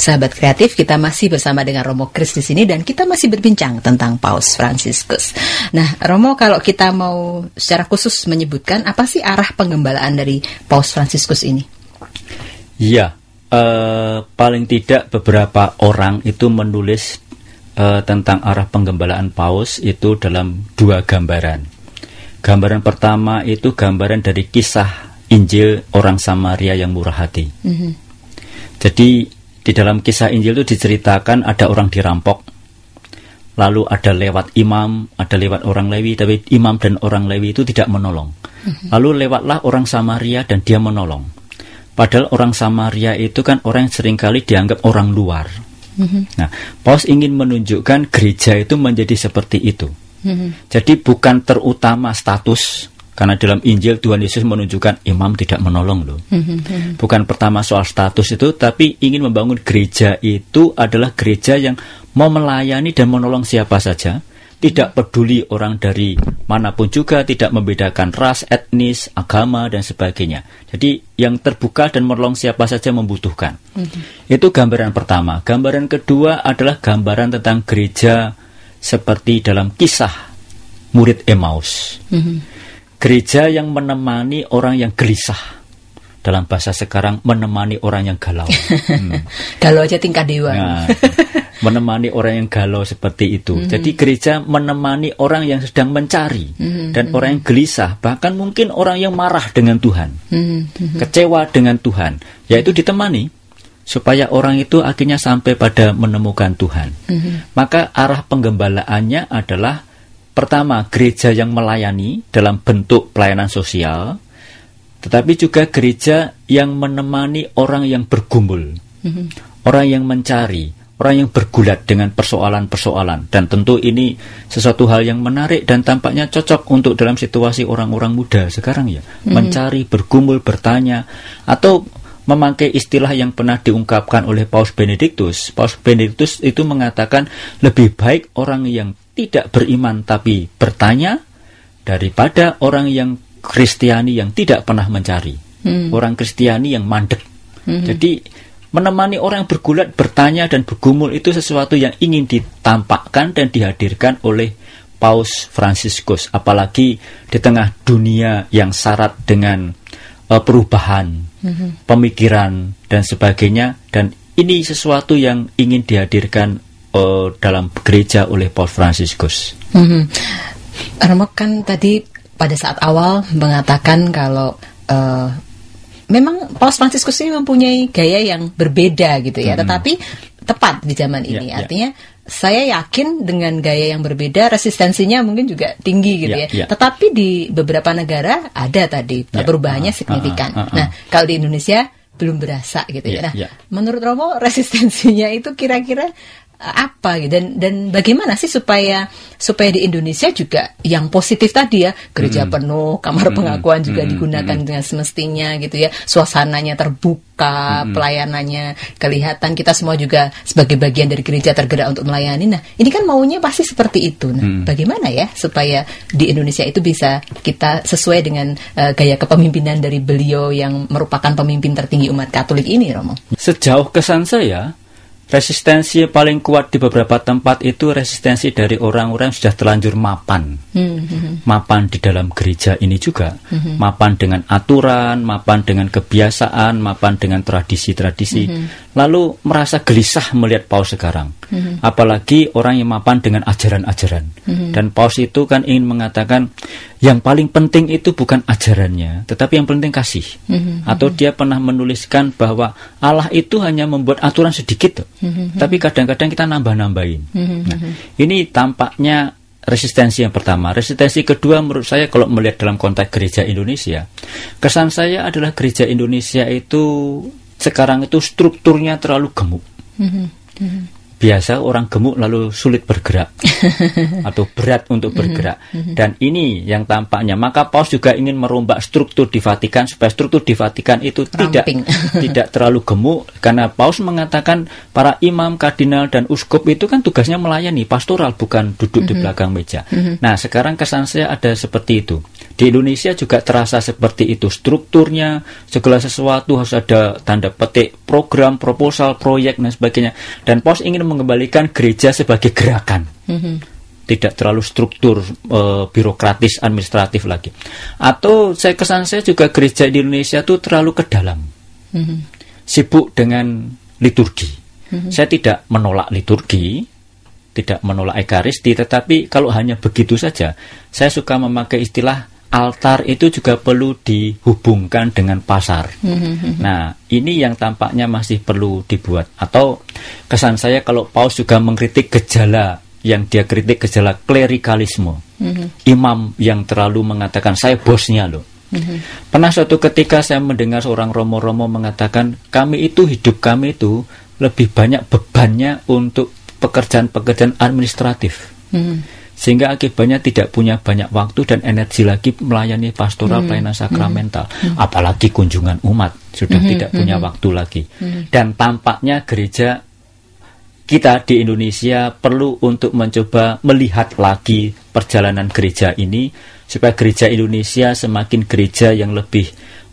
Sahabat kreatif, kita masih bersama dengan Romo Kris di sini dan kita masih berbincang tentang Paus Franciscus. Nah, Romo kalau kita mau secara khusus menyebutkan apa sih arah penggembalaan dari Paus Franciscus ini? Iya, uh, paling tidak beberapa orang itu menulis uh, tentang arah penggembalaan Paus itu dalam dua gambaran. Gambaran pertama itu gambaran dari kisah Injil orang Samaria yang murah hati. Mm -hmm. Jadi di dalam kisah Injil itu diceritakan ada orang dirampok. Lalu ada lewat imam, ada lewat orang Lewi, tapi imam dan orang Lewi itu tidak menolong. Mhm. Lalu lewatlah orang Samaria dan dia menolong. Padahal orang Samaria itu kan orang yang seringkali dianggap orang luar. Mhm. Nah, Paulus ingin menunjukkan gereja itu menjadi seperti itu. Mhm. Jadi bukan terutama status, karena dalam Injil Tuhan Yesus menunjukkan imam tidak menolong loh. Hmm, hmm, hmm. Bukan pertama soal status itu, tapi ingin membangun gereja itu adalah gereja yang mau melayani dan menolong siapa saja. Tidak peduli orang dari manapun juga, tidak membedakan ras, etnis, agama, dan sebagainya. Jadi yang terbuka dan menolong siapa saja membutuhkan. Itu gambaran pertama. Gambaran kedua adalah gambaran tentang gereja seperti dalam kisah murid Emmaus. Mm -hmm. Gereja yang menemani orang yang gelisah dalam bahasa sekarang menemani orang yang galau. Hmm. galau aja tingkat dewa. Nah, menemani orang yang galau seperti itu. Mm -hmm. Jadi gereja menemani orang yang sedang mencari mm -hmm. dan orang yang gelisah, bahkan mungkin orang yang marah dengan Tuhan, mm -hmm. kecewa dengan Tuhan, yaitu ditemani supaya orang itu akhirnya sampai pada menemukan Tuhan. Mm -hmm. Maka arah penggembalaannya adalah Pertama, gereja yang melayani dalam bentuk pelayanan sosial, tetapi juga gereja yang menemani orang yang bergumul, mm-hmm. orang yang mencari, orang yang bergulat dengan persoalan-persoalan. Dan tentu ini sesuatu hal yang menarik dan tampaknya cocok untuk dalam situasi orang-orang muda sekarang ya, mm-hmm. mencari, bergumul, bertanya, atau memakai istilah yang pernah diungkapkan oleh Paus Benediktus. Paus Benediktus itu mengatakan lebih baik orang yang tidak beriman tapi bertanya daripada orang yang Kristiani yang tidak pernah mencari. Hmm. Orang Kristiani yang mandek. Hmm. Jadi menemani orang yang bergulat, bertanya dan bergumul itu sesuatu yang ingin ditampakkan dan dihadirkan oleh Paus Fransiskus, apalagi di tengah dunia yang syarat dengan uh, perubahan mm-hmm. pemikiran dan sebagainya dan ini sesuatu yang ingin dihadirkan uh, dalam gereja oleh Paul Franciscus. Mm-hmm. Romo kan tadi pada saat awal mengatakan kalau uh, memang Paul Franciscus ini mempunyai gaya yang berbeda gitu ya, mm-hmm. tetapi tepat di zaman ya, ini. Yeah, Artinya yeah saya yakin dengan gaya yang berbeda resistensinya mungkin juga tinggi gitu yeah, ya. Yeah. Ya. Tetapi di beberapa negara ada tadi yeah. Ya. perubahannya uh, signifikan. Uh, uh, uh, uh. Nah, kalau di Indonesia belum berasa gitu yeah, ya. Nah, yeah. menurut Romo resistensinya itu kira-kira Eh, apa gitu dan dan bagaimana sih supaya supaya di Indonesia juga yang positif tadi ya gereja hmm. penuh kamar hmm. pengakuan juga hmm. digunakan hmm. dengan semestinya gitu ya suasananya terbuka hmm. pelayanannya kelihatan kita semua juga sebagai bagian dari gereja tergerak untuk melayani nah ini kan maunya pasti seperti itu nah hmm. bagaimana ya supaya di Indonesia itu bisa kita sesuai dengan uh, gaya kepemimpinan dari beliau yang merupakan pemimpin tertinggi umat Katolik ini Romo sejauh kesan saya Resistensi paling kuat di beberapa tempat itu resistensi dari orang-orang yang sudah terlanjur mapan, mm-hmm. mapan di dalam gereja ini juga, mm-hmm. mapan dengan aturan, mapan dengan kebiasaan, mapan dengan tradisi-tradisi, mm-hmm. lalu merasa gelisah melihat paus sekarang hmm. apalagi orang yang mapan dengan ajaran-ajaran. Hmm. Dan paus itu kan ingin mengatakan yang paling penting itu bukan ajarannya, tetapi yang penting kasih. Hmm. Atau mm-hmm. dia pernah menuliskan bahwa Allah itu hanya membuat aturan sedikit, hmm. tapi kadang-kadang kita nambah-nambahin. Hmm. Nah, mm-hmm. ini tampaknya resistensi yang pertama. Resistensi kedua menurut saya kalau melihat dalam konteks gereja Indonesia, kesan saya adalah gereja Indonesia itu sekarang itu strukturnya terlalu gemuk. Mm -hmm biasa orang gemuk lalu sulit bergerak atau berat untuk mm-hmm. bergerak mm-hmm. dan ini yang tampaknya maka paus juga ingin merombak struktur di Vatikan supaya struktur di Vatikan itu Ramping. tidak tidak terlalu gemuk karena paus mengatakan para imam kardinal dan uskup itu kan tugasnya melayani pastoral bukan duduk di mm-hmm. belakang meja nah sekarang kesan saya ada seperti itu di Indonesia juga terasa seperti itu strukturnya, segala sesuatu harus ada tanda petik, program, proposal, proyek dan sebagainya. Dan pos ingin mengembalikan gereja sebagai gerakan. Mm -hmm. Tidak terlalu struktur e, birokratis administratif lagi. Atau saya kesan saya juga gereja di Indonesia itu terlalu ke dalam. Mm -hmm. Sibuk dengan liturgi. Mm -hmm. Saya tidak menolak liturgi, tidak menolak ekaristi, tetapi kalau hanya begitu saja, saya suka memakai istilah altar itu juga perlu dihubungkan dengan pasar. Mm-hmm. Nah, ini yang tampaknya masih perlu dibuat. Atau kesan saya kalau Paus juga mengkritik gejala yang dia kritik gejala klerikalisme, mm-hmm. imam yang terlalu mengatakan saya bosnya loh. Mm-hmm. Pernah suatu ketika saya mendengar seorang romo-romo mengatakan kami itu hidup kami itu lebih banyak bebannya untuk pekerjaan-pekerjaan administratif. Mm-hmm sehingga akibatnya tidak punya banyak waktu dan energi lagi melayani pastoral hmm. pelayanan hmm. sakramental hmm. apalagi kunjungan umat sudah hmm. tidak hmm. punya waktu lagi hmm. dan tampaknya gereja kita di Indonesia perlu untuk mencoba melihat lagi perjalanan gereja ini supaya gereja Indonesia semakin gereja yang lebih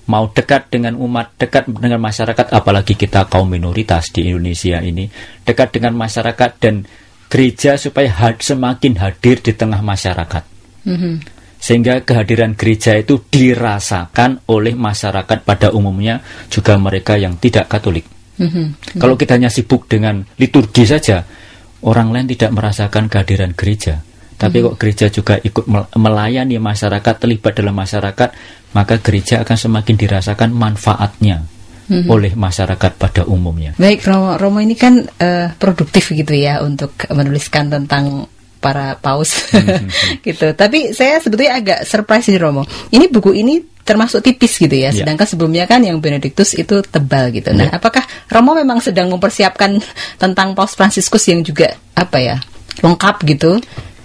mau dekat dengan umat, dekat dengan masyarakat, apalagi kita kaum minoritas di Indonesia ini, dekat dengan masyarakat dan gereja supaya had, semakin hadir di tengah masyarakat. Mm -hmm. Sehingga kehadiran gereja itu dirasakan oleh masyarakat pada umumnya juga mereka yang tidak Katolik. Mm -hmm. Kalau kita hanya sibuk dengan liturgi saja, orang lain tidak merasakan kehadiran gereja. Tapi mm-hmm. kok gereja juga ikut melayani masyarakat, terlibat dalam masyarakat, maka gereja akan semakin dirasakan manfaatnya hmm. oleh masyarakat pada umumnya. Baik Romo, Romo ini kan uh, produktif gitu ya untuk menuliskan tentang para paus hmm. gitu. Tapi saya sebetulnya agak surprise nih Romo. Ini buku ini termasuk tipis gitu ya. ya. Sedangkan sebelumnya kan yang Benedictus itu tebal gitu. Nah, yeah. apakah Romo memang sedang mempersiapkan tentang Paus Fransiskus yang juga apa ya? lengkap gitu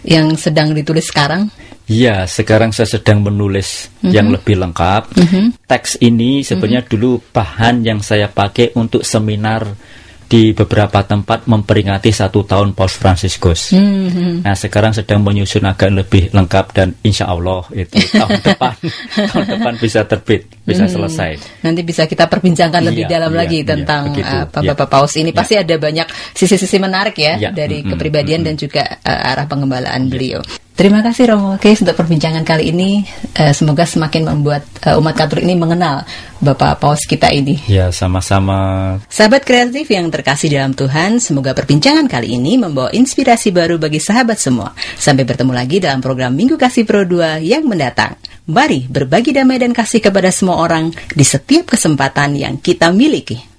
yang sedang ditulis sekarang? Iya, sekarang saya sedang menulis mm -hmm. yang mhm. lebih lengkap. Mm -hmm. Teks ini sebenarnya mm -hmm. dulu bahan yang saya pakai untuk seminar di beberapa tempat memperingati satu tahun Paus Franciscus. Mm -hmm. Nah, sekarang sedang menyusun agak lebih lengkap dan insya Allah itu tahun depan tahun depan bisa terbit, bisa mm -hmm. selesai. Nanti bisa kita perbincangkan iya, lebih dalam iya, lagi iya, tentang iya, uh, Bapak iya. Paus ini. Iya. Pasti ada banyak sisi-sisi menarik ya, iya. dari mm -hmm. kepribadian mm -hmm. dan juga uh, arah pengembalaan iya. beliau. Terima kasih Romo Kis untuk perbincangan kali ini. Eh, semoga semakin membuat eh, umat Katolik ini mengenal Bapak Paus kita ini. Ya, sama-sama. Sahabat kreatif yang terkasih dalam Tuhan, semoga perbincangan kali ini membawa inspirasi baru bagi sahabat semua. Sampai bertemu lagi dalam program Minggu Kasih Pro 2 yang mendatang. Mari berbagi damai dan kasih kepada semua orang di setiap kesempatan yang kita miliki.